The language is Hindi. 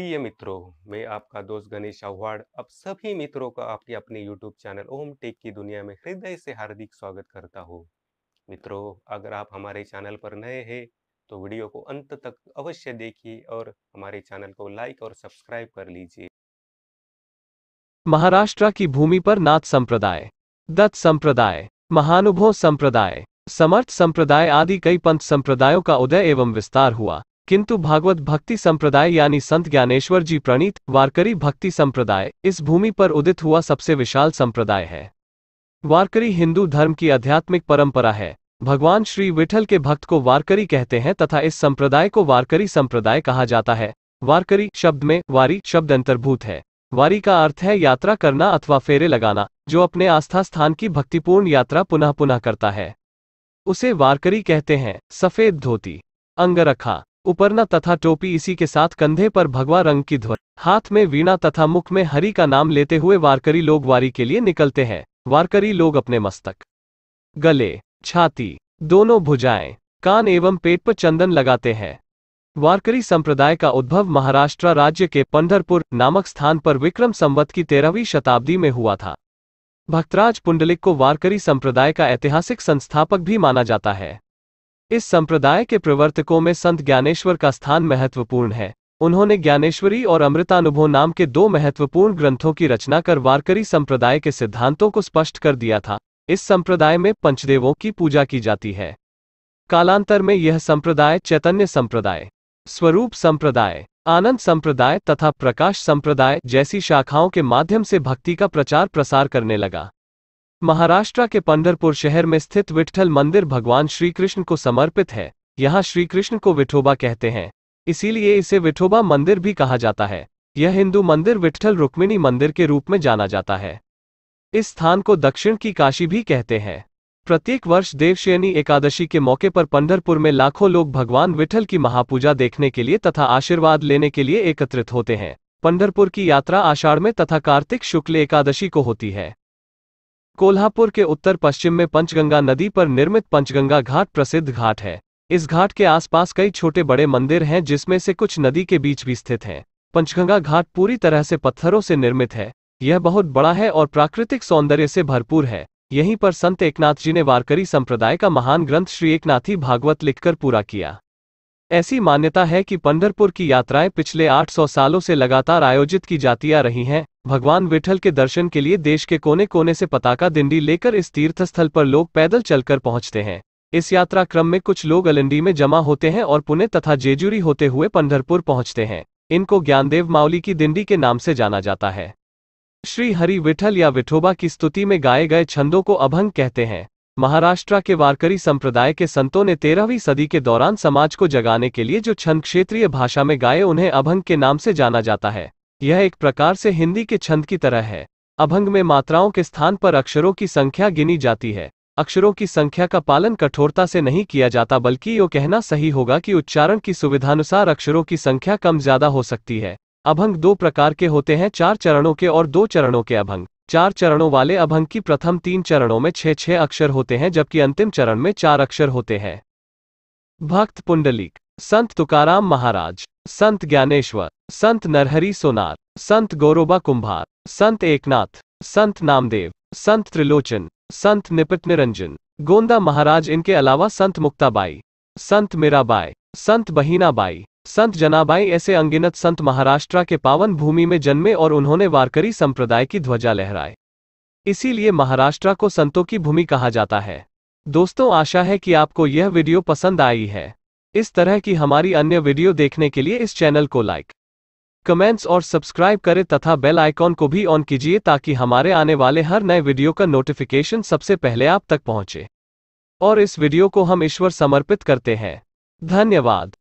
प्रिय मित्रों मैं आपका दोस्त गणेश आह्वाड़ अब सभी मित्रों का आपके अपने यूट्यूब चैनल ओम टेक की दुनिया में हृदय से हार्दिक स्वागत करता हूँ मित्रों अगर आप हमारे चैनल पर नए हैं तो वीडियो को अंत तक अवश्य देखिए और हमारे चैनल को लाइक और सब्सक्राइब कर लीजिए महाराष्ट्र की भूमि पर नाथ संप्रदाय दत्त संप्रदाय महानुभव संप्रदाय समर्थ संप्रदाय आदि कई पंथ संप्रदायों का उदय एवं विस्तार हुआ किंतु भागवत भक्ति संप्रदाय यानी संत ज्ञानेश्वर जी प्रणीत वारकरी भक्ति संप्रदाय इस भूमि पर उदित हुआ सबसे विशाल संप्रदाय है वारकरी हिंदू धर्म की आध्यात्मिक परंपरा है भगवान श्री विठल के भक्त को वारकरी कहते हैं तथा इस संप्रदाय को वारकरी संप्रदाय कहा जाता है वारकरी शब्द में वारी शब्द अंतर्भूत है वारी का अर्थ है यात्रा करना अथवा फेरे लगाना जो अपने आस्था स्थान की भक्तिपूर्ण यात्रा पुनः पुनः करता है उसे वारकरी कहते हैं सफेद धोती अंगरखा उपरना तथा टोपी इसी के साथ कंधे पर भगवा रंग की ध्वज हाथ में वीणा तथा मुख में हरि का नाम लेते हुए वारकरी लोग वारी के लिए निकलते हैं वारकरी लोग अपने मस्तक गले छाती दोनों भुजाएं कान एवं पेट पर चंदन लगाते हैं वारकरी संप्रदाय का उद्भव महाराष्ट्र राज्य के पंढरपुर नामक स्थान पर विक्रम संवत की तेरहवीं शताब्दी में हुआ था भक्तराज पुंडलिक को वारकरी संप्रदाय का ऐतिहासिक संस्थापक भी माना जाता है इस संप्रदाय के प्रवर्तकों में संत ज्ञानेश्वर का स्थान महत्वपूर्ण है उन्होंने ज्ञानेश्वरी और अमृतानुभव नाम के दो महत्वपूर्ण ग्रंथों की रचना कर वारकरी संप्रदाय के सिद्धांतों को स्पष्ट कर दिया था इस संप्रदाय में पंचदेवों की पूजा की जाती है कालांतर में यह संप्रदाय चैतन्य संप्रदाय स्वरूप संप्रदाय आनंद संप्रदाय तथा प्रकाश संप्रदाय जैसी शाखाओं के माध्यम से भक्ति का प्रचार प्रसार करने लगा महाराष्ट्र के पंडरपुर शहर में स्थित विठ्ठल मंदिर भगवान श्री कृष्ण को समर्पित है यहाँ श्री कृष्ण को विठोबा कहते हैं इसीलिए इसे विठोबा मंदिर भी कहा जाता है यह हिंदू मंदिर विठ्ठल रुक्मिणी मंदिर के रूप में जाना जाता है इस स्थान को दक्षिण की काशी भी कहते हैं प्रत्येक वर्ष देवशयनी एकादशी के मौके पर पंडरपुर में लाखों लोग भगवान विठल की महापूजा देखने के लिए तथा आशीर्वाद लेने के लिए एकत्रित होते हैं पंडरपुर की यात्रा आषाढ़ में तथा कार्तिक शुक्ल एकादशी को होती है कोल्हापुर के उत्तर पश्चिम में पंचगंगा नदी पर निर्मित पंचगंगा घाट प्रसिद्ध घाट है इस घाट के आसपास कई छोटे बड़े मंदिर हैं जिसमें से कुछ नदी के बीच भी स्थित हैं पंचगंगा घाट पूरी तरह से पत्थरों से निर्मित है यह बहुत बड़ा है और प्राकृतिक सौंदर्य से भरपूर है यहीं पर संत एकनाथ जी ने वारकरी संप्रदाय का महान ग्रंथ श्री एकनाथी भागवत लिखकर पूरा किया ऐसी मान्यता है कि पंढरपुर की यात्राएं पिछले 800 सालों से लगातार आयोजित की जाती आ रही हैं भगवान विठल के दर्शन के लिए देश के कोने कोने से पताका दिंडी लेकर इस तीर्थस्थल पर लोग पैदल चलकर पहुंचते हैं इस यात्रा क्रम में कुछ लोग अलंडी में जमा होते हैं और पुणे तथा जेजुरी होते हुए पंढरपुर पहुंचते हैं इनको ज्ञानदेव माउली की दिंडी के नाम से जाना जाता है श्री हरि विठल या विठोबा की स्तुति में गाए गए छंदों को अभंग कहते हैं महाराष्ट्र के वारकरी संप्रदाय के संतों ने तेरहवीं सदी के दौरान समाज को जगाने के लिए जो छंद क्षेत्रीय भाषा में गाए उन्हें अभंग के नाम से जाना जाता है यह एक प्रकार से हिंदी के छंद की तरह है अभंग में मात्राओं के स्थान पर अक्षरों की संख्या गिनी जाती है अक्षरों की संख्या का पालन कठोरता से नहीं किया जाता बल्कि यो कहना सही होगा कि उच्चारण की सुविधानुसार अक्षरों की संख्या कम ज्यादा हो सकती है अभंग दो प्रकार के होते हैं चार चरणों के और दो चरणों के अभंग चार चरणों वाले अभंग की प्रथम तीन चरणों में छह छह अक्षर होते हैं जबकि अंतिम चरण में चार अक्षर होते हैं भक्त पुंडलिक संत तुकाराम महाराज संत ज्ञानेश्वर संत नरहरी सोनार संत गौरोबा कुंभार संत एकनाथ संत नामदेव संत त्रिलोचन संत निपट निरंजन गोंदा महाराज इनके अलावा संत मुक्ताबाई संत मीराबाई संत बहीनाबाई संत जनाबाई ऐसे अंगिनत संत महाराष्ट्र के पावन भूमि में जन्मे और उन्होंने वारकरी संप्रदाय की ध्वजा लहराए इसीलिए महाराष्ट्र को संतों की भूमि कहा जाता है दोस्तों आशा है कि आपको यह वीडियो पसंद आई है इस तरह की हमारी अन्य वीडियो देखने के लिए इस चैनल को लाइक कमेंट्स और सब्सक्राइब करें तथा बेल आइकॉन को भी ऑन कीजिए ताकि हमारे आने वाले हर नए वीडियो का नोटिफिकेशन सबसे पहले आप तक पहुंचे और इस वीडियो को हम ईश्वर समर्पित करते हैं धन्यवाद